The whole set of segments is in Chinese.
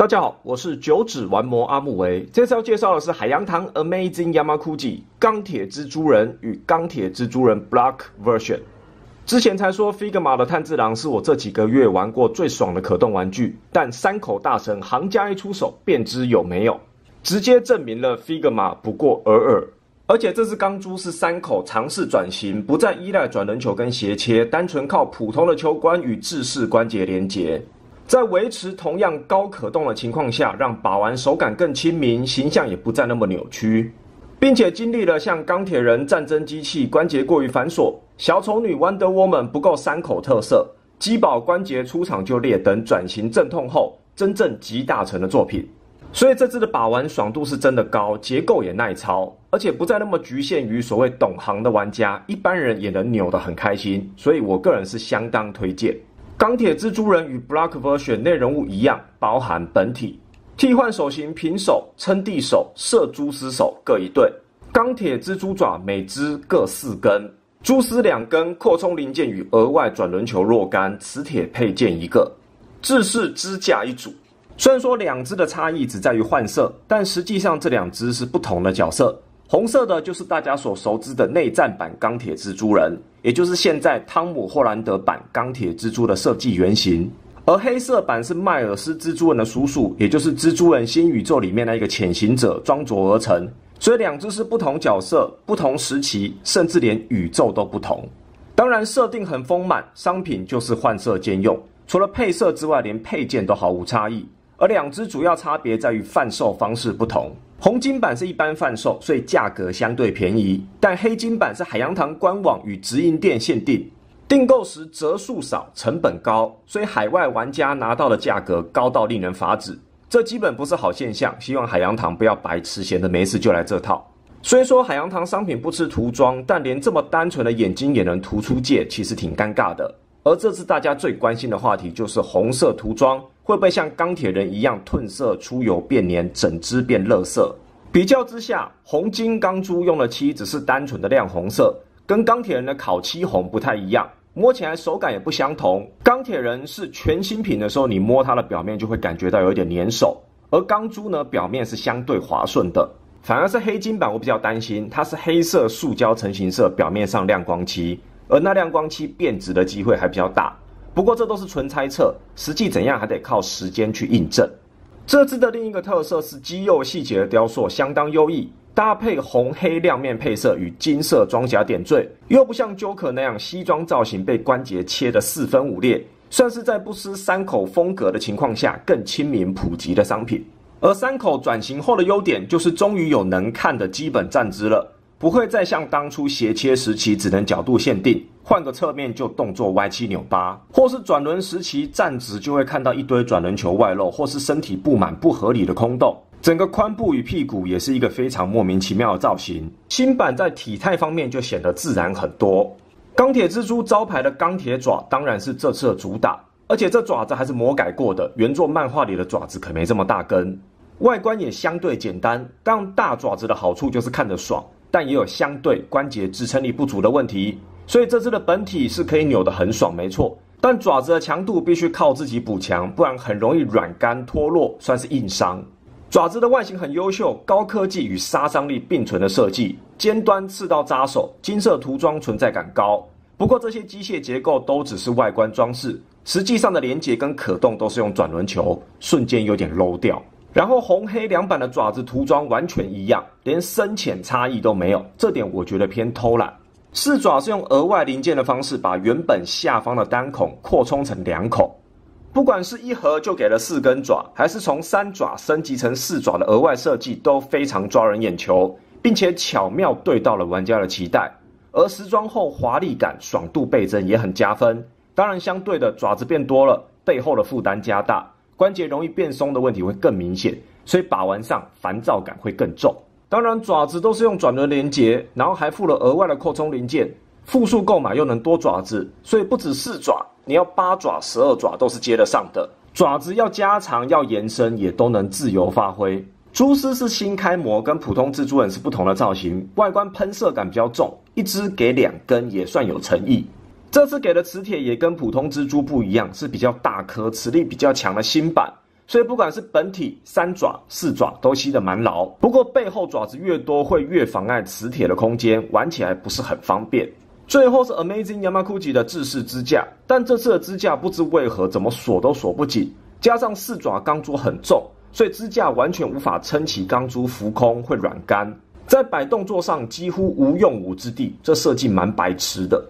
大家好，我是九指玩魔阿木维。这次要介绍的是海洋堂 Amazing y a m a k u j i 钢铁蜘蛛人与钢铁蜘蛛人 b l o c k Version。之前才说 Figma 的炭治郎是我这几个月玩过最爽的可动玩具，但三口大神行家一出手便知有没有，直接证明了 Figma 不过尔尔。而且这只钢珠是三口尝试转型，不再依赖转轮球跟斜切，单纯靠普通的球关与制式关节连接。在维持同样高可动的情况下，让把玩手感更亲民，形象也不再那么扭曲，并且经历了像钢铁人、战争机器关节过于繁琐、小丑女 Wonder Woman 不够三口特色、基保关节出场就裂等转型阵痛后，真正集大成的作品。所以这次的把玩爽度是真的高，结构也耐操，而且不再那么局限于所谓懂行的玩家，一般人也能扭得很开心。所以我个人是相当推荐。钢铁蜘蛛人与 Black Version 内人物一样，包含本体、替换手型、平手、撑地手、射蛛丝手各一对，钢铁蜘蛛爪每只各四根蛛丝两根，扩充零件与额外转轮球若干，磁铁配件一个，自适支架一组。虽然说两只的差异只在于换色，但实际上这两只是不同的角色。红色的就是大家所熟知的内战版钢铁蜘蛛人，也就是现在汤姆·霍兰德版钢铁蜘蛛的设计原型。而黑色版是迈尔斯蜘蛛人的叔叔，也就是蜘蛛人新宇宙里面的一个潜行者装着而成。所以两只是不同角色、不同时期，甚至连宇宙都不同。当然设定很丰满，商品就是换色兼用。除了配色之外，连配件都毫无差异。而两只主要差别在于贩售方式不同。红金版是一般贩售，所以价格相对便宜；但黑金版是海洋堂官网与直营店限定，订购时折数少，成本高，所以海外玩家拿到的价格高到令人发指。这基本不是好现象，希望海洋堂不要白痴闲的没事就来这套。虽说海洋堂商品不吃涂装，但连这么单纯的眼睛也能涂出界，其实挺尴尬的。而这次大家最关心的话题就是红色涂装。会不会像钢铁人一样褪色、出油、变黏、整只变色？比较之下，红金钢珠用的漆只是单纯的亮红色，跟钢铁人的烤漆红不太一样，摸起来手感也不相同。钢铁人是全新品的时候，你摸它的表面就会感觉到有一点粘手，而钢珠呢，表面是相对滑顺的。反而是黑金版，我比较担心，它是黑色塑胶成型色，表面上亮光漆，而那亮光漆变质的机会还比较大。不过这都是纯猜测，实际怎样还得靠时间去印证。这只的另一个特色是肌肉细节的雕塑相当优异，搭配红黑亮面配色与金色装甲点缀，又不像 Joker 那样西装造型被关节切得四分五裂，算是在不失三口风格的情况下更亲民普及的商品。而三口转型后的优点就是终于有能看的基本站姿了。不会再像当初斜切时期只能角度限定，换个侧面就动作歪七扭八，或是转轮时期站直就会看到一堆转轮球外露，或是身体布满不合理的空洞，整个髋部与屁股也是一个非常莫名其妙的造型。新版在体态方面就显得自然很多。钢铁蜘蛛招牌的钢铁爪当然是这次的主打，而且这爪子还是魔改过的，原作漫画里的爪子可没这么大根，外观也相对简单。但大爪子的好处就是看着爽。但也有相对关节支撑力不足的问题，所以这只的本体是可以扭得很爽，没错。但爪子的强度必须靠自己补强，不然很容易软干脱落，算是硬伤。爪子的外形很优秀，高科技与杀伤力并存的设计，尖端刺刀扎手，金色涂装存在感高。不过这些机械结构都只是外观装饰，实际上的连接跟可动都是用转轮球，瞬间有点 low 掉。然后红黑两版的爪子涂装完全一样，连深浅差异都没有，这点我觉得偏偷懒。四爪是用额外零件的方式把原本下方的单孔扩充成两孔，不管是一盒就给了四根爪，还是从三爪升级成四爪的额外设计，都非常抓人眼球，并且巧妙对到了玩家的期待。而时装后华丽感、爽度倍增也很加分。当然，相对的爪子变多了，背后的负担加大。关节容易变松的问题会更明显，所以把玩上烦躁感会更重。当然，爪子都是用转轮连接，然后还附了额外的扩充零件。复数购买又能多爪子，所以不止四爪，你要八爪、十二爪都是接得上的。爪子要加长、要延伸，也都能自由发挥。蛛丝是新开模，跟普通蜘蛛人是不同的造型，外观喷射感比较重。一只给两根也算有诚意。这次给的磁铁也跟普通蜘蛛不一样，是比较大颗、磁力比较强的新版，所以不管是本体、三爪、四爪都吸得蛮牢。不过背后爪子越多，会越妨碍磁铁的空间，玩起来不是很方便。最后是 Amazing y a m a k u j i 的自式支架，但这次的支架不知为何怎么锁都锁不紧，加上四爪钢珠很重，所以支架完全无法撑起钢珠浮空，会软干，在摆动作上几乎无用武之地，这设计蛮白痴的。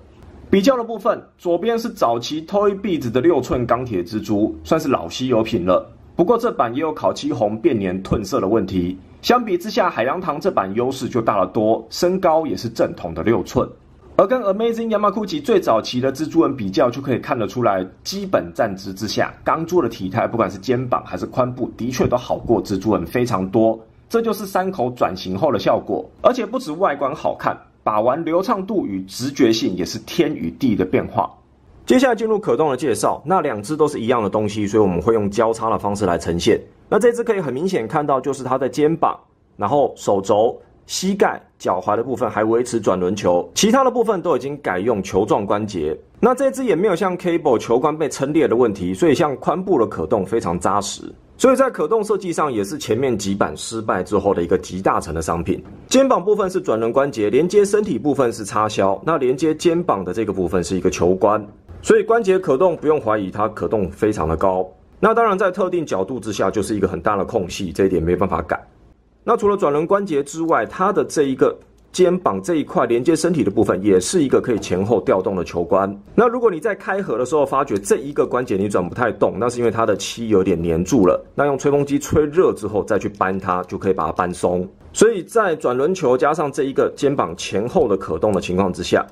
比较的部分，左边是早期 Toy Biz 的六寸钢铁蜘蛛，算是老稀有品了。不过这版也有烤漆红变年褪色的问题。相比之下，海洋堂这版优势就大得多，身高也是正统的六寸。而跟 Amazing y a m a u c h i 最早期的蜘蛛人比较，就可以看得出来，基本站姿之下，钢珠的体态，不管是肩膀还是髋部，的确都好过蜘蛛人非常多。这就是三口转型后的效果，而且不止外观好看。把玩流畅度与直觉性也是天与地的变化。接下来进入可动的介绍，那两只都是一样的东西，所以我们会用交叉的方式来呈现。那这只可以很明显看到，就是它的肩膀、然后手肘、膝盖、脚踝的部分还维持转轮球，其他的部分都已经改用球状关节。那这只也没有像 Cable 球冠被撑裂的问题，所以像髋部的可动非常扎实。所以在可动设计上也是前面几版失败之后的一个集大成的商品。肩膀部分是转轮关节，连接身体部分是插销，那连接肩膀的这个部分是一个球关，所以关节可动不用怀疑，它可动非常的高。那当然在特定角度之下就是一个很大的空隙，这一点没办法改。那除了转轮关节之外，它的这一个。肩膀这一块连接身体的部分也是一个可以前后调动的球关。那如果你在开合的时候发觉这一个关节你转不太动，那是因为它的漆有点粘住了。那用吹风机吹热之后再去扳它，就可以把它扳松。所以在转轮球加上这一个肩膀前后的可动的情况之下，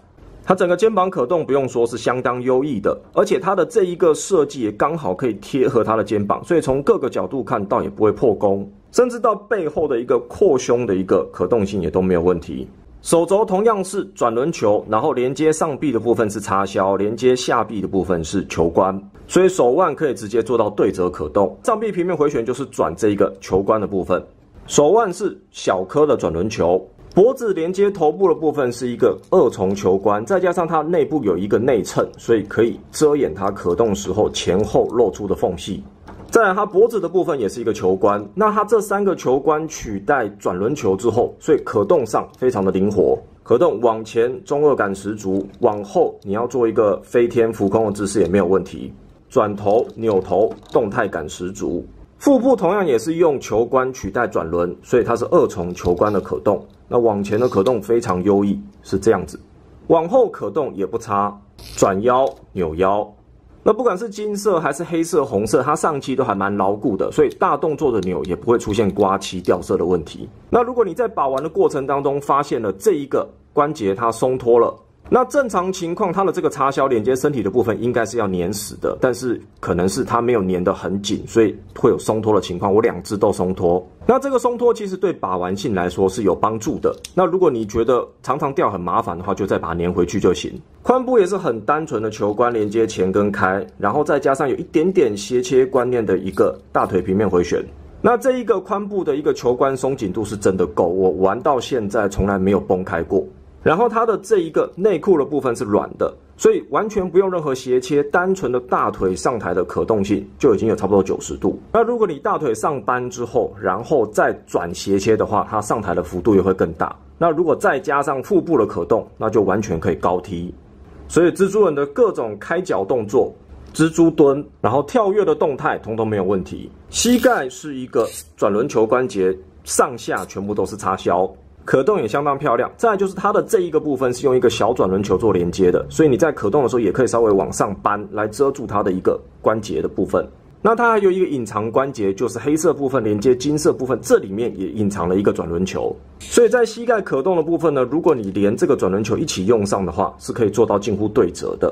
它整个肩膀可动不用说是相当优异的，而且它的这一个设计也刚好可以贴合它的肩膀，所以从各个角度看倒也不会破功。甚至到背后的一个扩胸的一个可动性也都没有问题。手轴同样是转轮球，然后连接上臂的部分是插销，连接下臂的部分是球冠，所以手腕可以直接做到对折可动。上臂平面回旋就是转这一个球冠的部分。手腕是小颗的转轮球，脖子连接头部的部分是一个二重球冠，再加上它内部有一个内衬，所以可以遮掩它可动时候前后露出的缝隙。在它脖子的部分也是一个球冠，那它这三个球冠取代转轮球之后，所以可动上非常的灵活，可动往前中二感十足，往后你要做一个飞天浮空的姿势也没有问题，转头扭头动态感十足，腹部同样也是用球冠取代转轮，所以它是二重球冠的可动，那往前的可动非常优异，是这样子，往后可动也不差，转腰扭腰。那不管是金色还是黑色、红色，它上漆都还蛮牢固的，所以大动作的扭也不会出现刮漆掉色的问题。那如果你在把玩的过程当中发现了这一个关节它松脱了，那正常情况，它的这个插销连接身体的部分应该是要粘死的，但是可能是它没有粘得很紧，所以会有松脱的情况。我两只都松脱。那这个松脱其实对把玩性来说是有帮助的。那如果你觉得常常掉很麻烦的话，就再把它粘回去就行。髋部也是很单纯的球关连接前跟开，然后再加上有一点点斜切观念的一个大腿平面回旋。那这一个髋部的一个球关松紧度是真的够，我玩到现在从来没有崩开过。然后它的这一个内裤的部分是软的，所以完全不用任何斜切，单纯的大腿上抬的可动性就已经有差不多九十度。那如果你大腿上扳之后，然后再转斜切的话，它上抬的幅度也会更大。那如果再加上腹部的可动，那就完全可以高踢。所以蜘蛛人的各种开脚动作、蜘蛛蹲，然后跳跃的动态，通通没有问题。膝盖是一个转轮球关节，上下全部都是插销。可动也相当漂亮，再就是它的这一个部分是用一个小转轮球做连接的，所以你在可动的时候也可以稍微往上扳来遮住它的一个关节的部分。那它还有一个隐藏关节，就是黑色部分连接金色部分，这里面也隐藏了一个转轮球。所以在膝盖可动的部分呢，如果你连这个转轮球一起用上的话，是可以做到近乎对折的。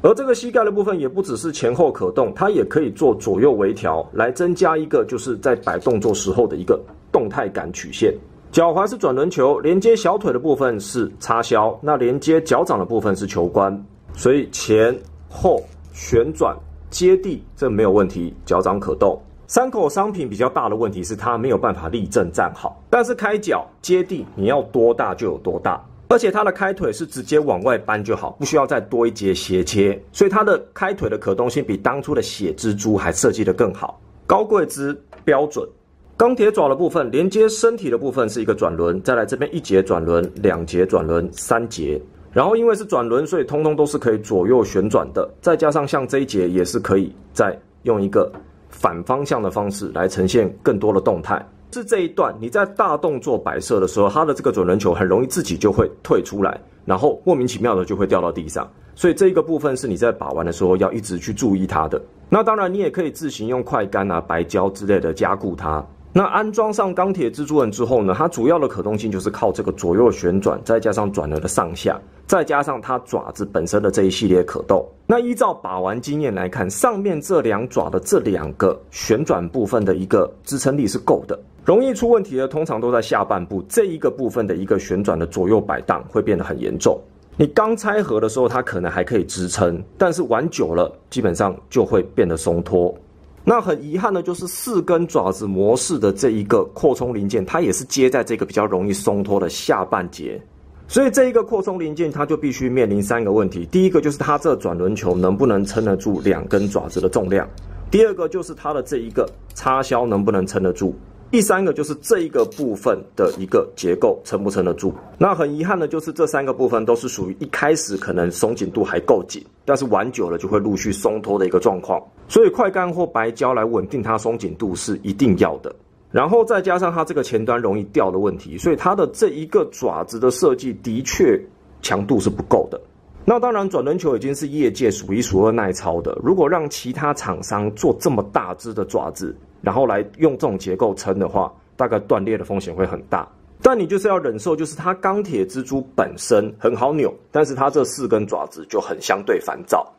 而这个膝盖的部分也不只是前后可动，它也可以做左右微调，来增加一个就是在摆动作时候的一个动态感曲线。脚踝是转轮球，连接小腿的部分是插销，那连接脚掌的部分是球关，所以前后旋转接地这没有问题，脚掌可动。三口商品比较大的问题是它没有办法立正站好，但是开脚接地你要多大就有多大，而且它的开腿是直接往外搬就好，不需要再多一节斜切，所以它的开腿的可动性比当初的血蜘蛛还设计的更好，高贵之标准。钢铁爪的部分连接身体的部分是一个转轮，再来这边一节转轮，两节转轮，三节，然后因为是转轮，所以通通都是可以左右旋转的，再加上像这一节也是可以再用一个反方向的方式来呈现更多的动态。是这一段你在大动作摆设的时候，它的这个转轮球很容易自己就会退出来，然后莫名其妙的就会掉到地上，所以这一个部分是你在把玩的时候要一直去注意它的。那当然你也可以自行用快干啊、白胶之类的加固它。那安装上钢铁蜘蛛人之后呢？它主要的可动性就是靠这个左右旋转，再加上转轮的上下，再加上它爪子本身的这一系列可动。那依照把玩经验来看，上面这两爪的这两个旋转部分的一个支撑力是够的。容易出问题的通常都在下半部这一个部分的一个旋转的左右摆荡会变得很严重。你刚拆盒的时候它可能还可以支撑，但是玩久了基本上就会变得松脱。那很遗憾的就是四根爪子模式的这一个扩充零件，它也是接在这个比较容易松脱的下半截。所以这一个扩充零件它就必须面临三个问题：第一个就是它这转轮球能不能撑得住两根爪子的重量；第二个就是它的这一个插销能不能撑得住。第三个就是这一个部分的一个结构撑不撑得住。那很遗憾的，就是这三个部分都是属于一开始可能松紧度还够紧，但是玩久了就会陆续松脱的一个状况。所以快干或白胶来稳定它松紧度是一定要的。然后再加上它这个前端容易掉的问题，所以它的这一个爪子的设计的确强度是不够的。那当然，转轮球已经是业界数一数二耐操的。如果让其他厂商做这么大只的爪子，然后来用这种结构撑的话，大概断裂的风险会很大。但你就是要忍受，就是它钢铁蜘蛛本身很好扭，但是它这四根爪子就很相对烦躁。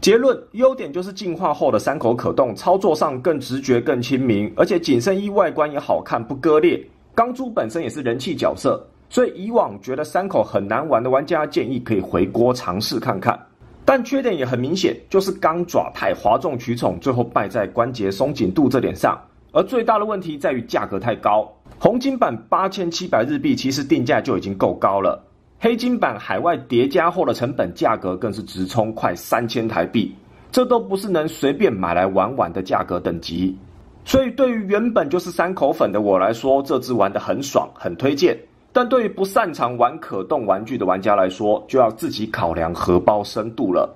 结论：优点就是进化后的三口可动，操作上更直觉、更亲民，而且紧身衣外观也好看不割裂，钢珠本身也是人气角色。所以以往觉得三口很难玩的玩家，建议可以回锅尝试看看。但缺点也很明显，就是钢爪太哗众取宠，最后败在关节松紧度这点上。而最大的问题在于价格太高，红金版八千七百日币，其实定价就已经够高了。黑金版海外叠加后的成本价格更是直冲快三千台币，这都不是能随便买来玩玩的价格等级。所以对于原本就是三口粉的我来说，这只玩的很爽，很推荐。但对于不擅长玩可动玩具的玩家来说，就要自己考量荷包深度了。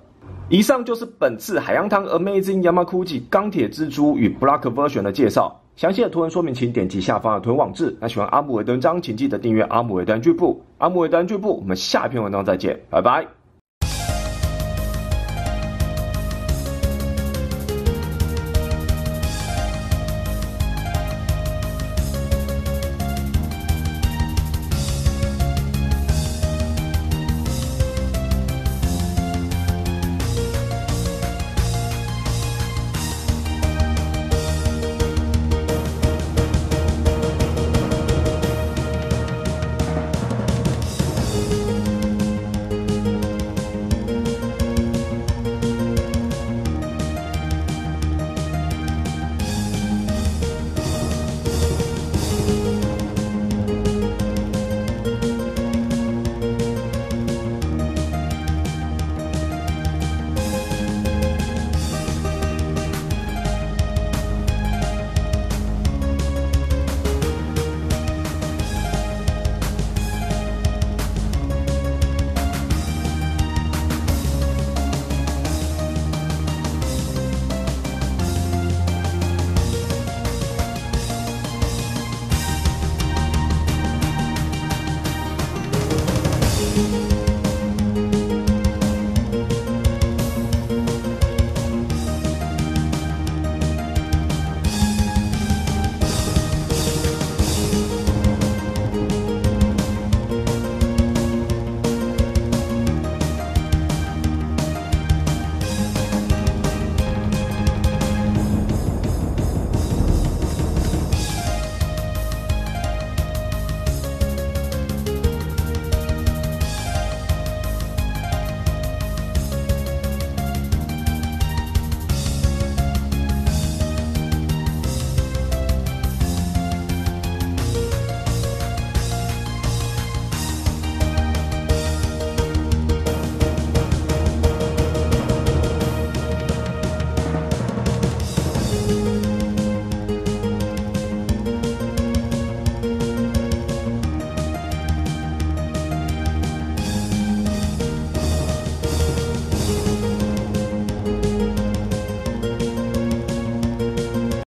以上就是本次海洋堂 Amazing Yamakuchi 钢铁蜘蛛与 Black Version 的介绍。详细的图文说明，请点击下方的文网址。那喜欢阿姆韦登章，请记得订阅阿姆维登剧部。阿姆维登剧部，我们下一篇文章再见，拜拜。